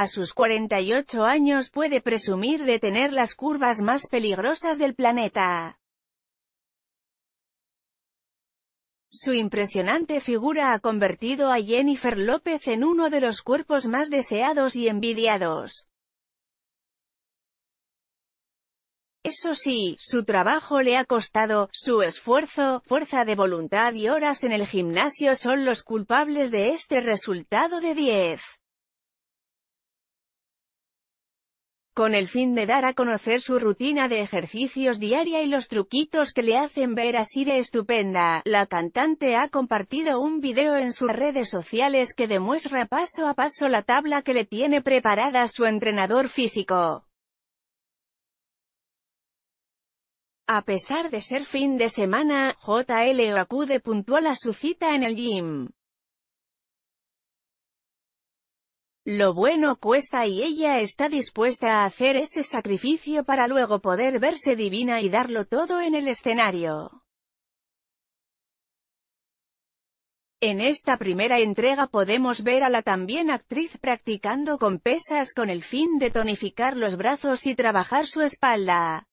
A sus 48 años puede presumir de tener las curvas más peligrosas del planeta. Su impresionante figura ha convertido a Jennifer López en uno de los cuerpos más deseados y envidiados. Eso sí, su trabajo le ha costado, su esfuerzo, fuerza de voluntad y horas en el gimnasio son los culpables de este resultado de 10. con el fin de dar a conocer su rutina de ejercicios diaria y los truquitos que le hacen ver así de estupenda. La cantante ha compartido un video en sus redes sociales que demuestra paso a paso la tabla que le tiene preparada su entrenador físico. A pesar de ser fin de semana, JL acude puntual a su cita en el gym. Lo bueno cuesta y ella está dispuesta a hacer ese sacrificio para luego poder verse divina y darlo todo en el escenario. En esta primera entrega podemos ver a la también actriz practicando con pesas con el fin de tonificar los brazos y trabajar su espalda.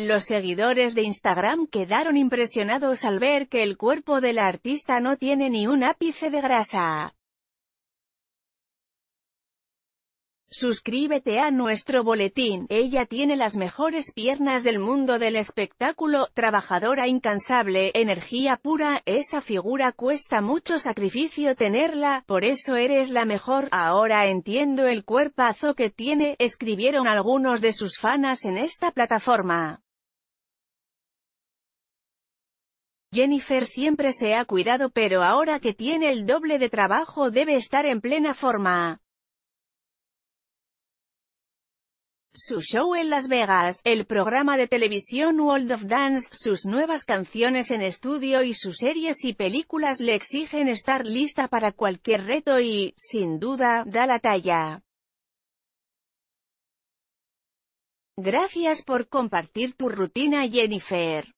Los seguidores de Instagram quedaron impresionados al ver que el cuerpo de la artista no tiene ni un ápice de grasa. Suscríbete a nuestro boletín, ella tiene las mejores piernas del mundo del espectáculo, trabajadora incansable, energía pura, esa figura cuesta mucho sacrificio tenerla, por eso eres la mejor, ahora entiendo el cuerpazo que tiene, escribieron algunos de sus fanas en esta plataforma. Jennifer siempre se ha cuidado pero ahora que tiene el doble de trabajo debe estar en plena forma. Su show en Las Vegas, el programa de televisión World of Dance, sus nuevas canciones en estudio y sus series y películas le exigen estar lista para cualquier reto y, sin duda, da la talla. Gracias por compartir tu rutina Jennifer.